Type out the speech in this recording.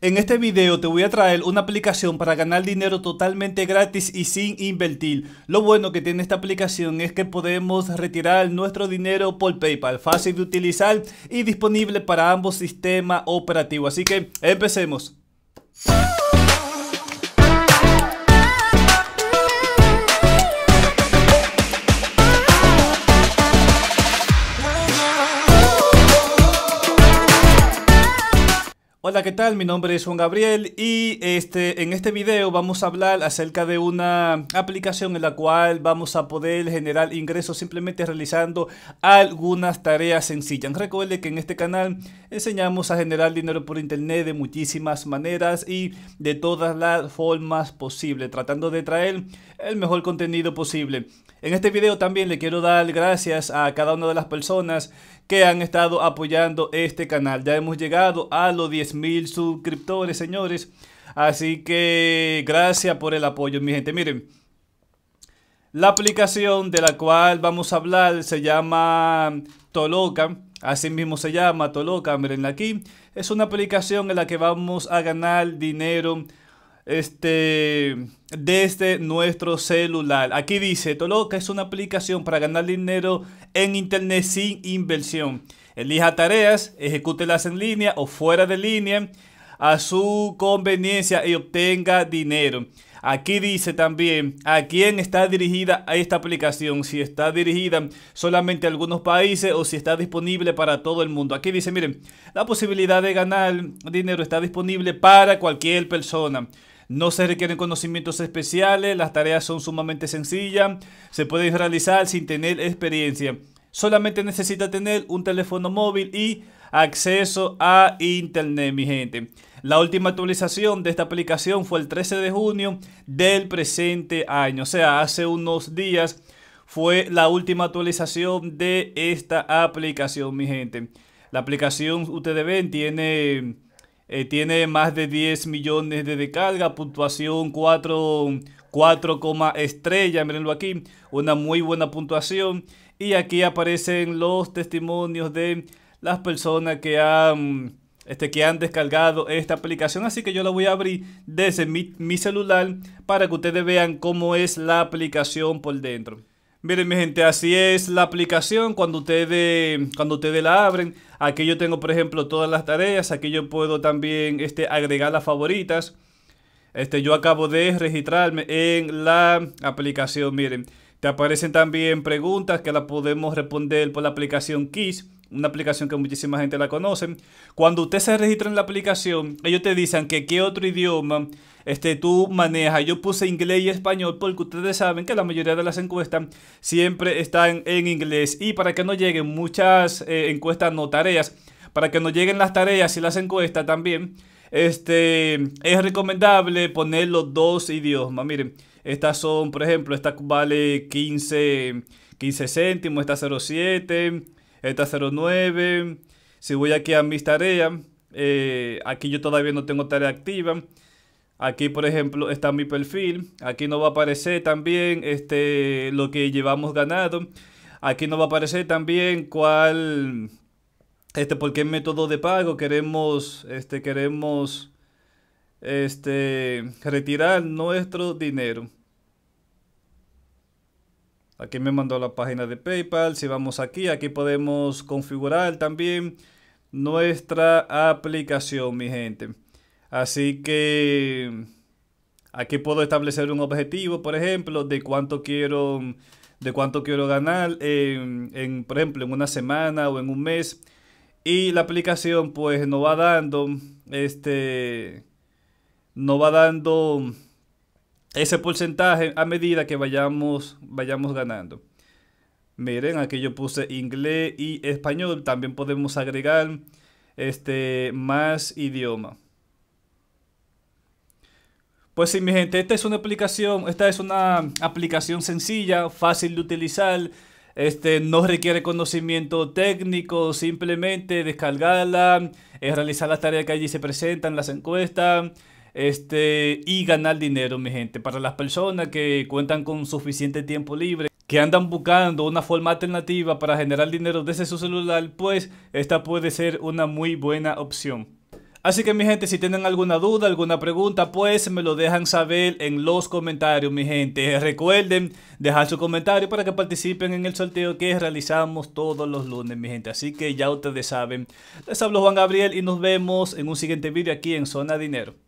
En este video te voy a traer una aplicación para ganar dinero totalmente gratis y sin invertir. Lo bueno que tiene esta aplicación es que podemos retirar nuestro dinero por PayPal, fácil de utilizar y disponible para ambos sistemas operativos. Así que empecemos. Hola, ¿qué tal? Mi nombre es Juan Gabriel y este, en este video vamos a hablar acerca de una aplicación en la cual vamos a poder generar ingresos simplemente realizando algunas tareas sencillas. Recuerde que en este canal enseñamos a generar dinero por internet de muchísimas maneras y de todas las formas posibles, tratando de traer el mejor contenido posible. En este video también le quiero dar gracias a cada una de las personas que han estado apoyando este canal. Ya hemos llegado a los 10.000 suscriptores, señores. Así que gracias por el apoyo, mi gente. Miren, la aplicación de la cual vamos a hablar se llama Toloca mismo se llama Toloca, mirenla aquí. Es una aplicación en la que vamos a ganar dinero este, desde nuestro celular. Aquí dice, Toloca es una aplicación para ganar dinero en Internet sin inversión. Elija tareas, ejecútelas en línea o fuera de línea a su conveniencia y obtenga dinero. Aquí dice también a quién está dirigida esta aplicación, si está dirigida solamente a algunos países o si está disponible para todo el mundo. Aquí dice, miren, la posibilidad de ganar dinero está disponible para cualquier persona. No se requieren conocimientos especiales, las tareas son sumamente sencillas, se pueden realizar sin tener experiencia. Solamente necesita tener un teléfono móvil y acceso a internet, mi gente. La última actualización de esta aplicación fue el 13 de junio del presente año, o sea, hace unos días fue la última actualización de esta aplicación, mi gente. La aplicación, ustedes ven, tiene, eh, tiene más de 10 millones de descarga puntuación 4, 4, estrella, mirenlo aquí, una muy buena puntuación. Y aquí aparecen los testimonios de las personas que han, este, que han descargado esta aplicación. Así que yo la voy a abrir desde mi, celular para que ustedes vean cómo es la aplicación por dentro. Miren mi gente, así es la aplicación cuando ustedes, cuando ustedes la abren. Aquí yo tengo por ejemplo todas las tareas, aquí yo puedo también este, agregar las favoritas. Este, yo acabo de registrarme en la aplicación, miren. Te aparecen también preguntas que las podemos responder por la aplicación KISS una aplicación que muchísima gente la conoce. Cuando usted se registra en la aplicación, ellos te dicen que qué otro idioma este, tú manejas. Yo puse inglés y español porque ustedes saben que la mayoría de las encuestas siempre están en inglés. Y para que no lleguen muchas eh, encuestas, no tareas, para que no lleguen las tareas y las encuestas también, este, es recomendable poner los dos idiomas. Miren, estas son, por ejemplo, esta vale 15, 15 céntimos, esta 0,7. Esta 09. Si voy aquí a mis tareas, eh, aquí yo todavía no tengo tarea activa. Aquí, por ejemplo, está mi perfil. Aquí nos va a aparecer también este, lo que llevamos ganado. Aquí nos va a aparecer también cuál, este, por qué método de pago queremos, este, queremos, este, retirar nuestro dinero. Aquí me mandó la página de PayPal. Si vamos aquí, aquí podemos configurar también nuestra aplicación, mi gente. Así que aquí puedo establecer un objetivo, por ejemplo, de cuánto quiero, de cuánto quiero ganar, en, por ejemplo, en una semana o en un mes. Y la aplicación pues nos va dando, este, nos va dando ese porcentaje a medida que vayamos, vayamos ganando. Miren, aquí yo puse inglés y español. También podemos agregar este, más idioma. Pues sí, mi gente, esta es una aplicación, esta es una aplicación sencilla, fácil de utilizar. Este, no requiere conocimiento técnico, simplemente descargarla, realizar las tareas que allí se presentan, las encuestas este, y ganar dinero, mi gente. Para las personas que cuentan con suficiente tiempo libre, que andan buscando una forma alternativa para generar dinero desde su celular, pues esta puede ser una muy buena opción. Así que mi gente, si tienen alguna duda, alguna pregunta, pues me lo dejan saber en los comentarios, mi gente. Recuerden dejar su comentario para que participen en el sorteo que realizamos todos los lunes, mi gente. Así que ya ustedes saben. Les hablo Juan Gabriel y nos vemos en un siguiente video aquí en Zona Dinero.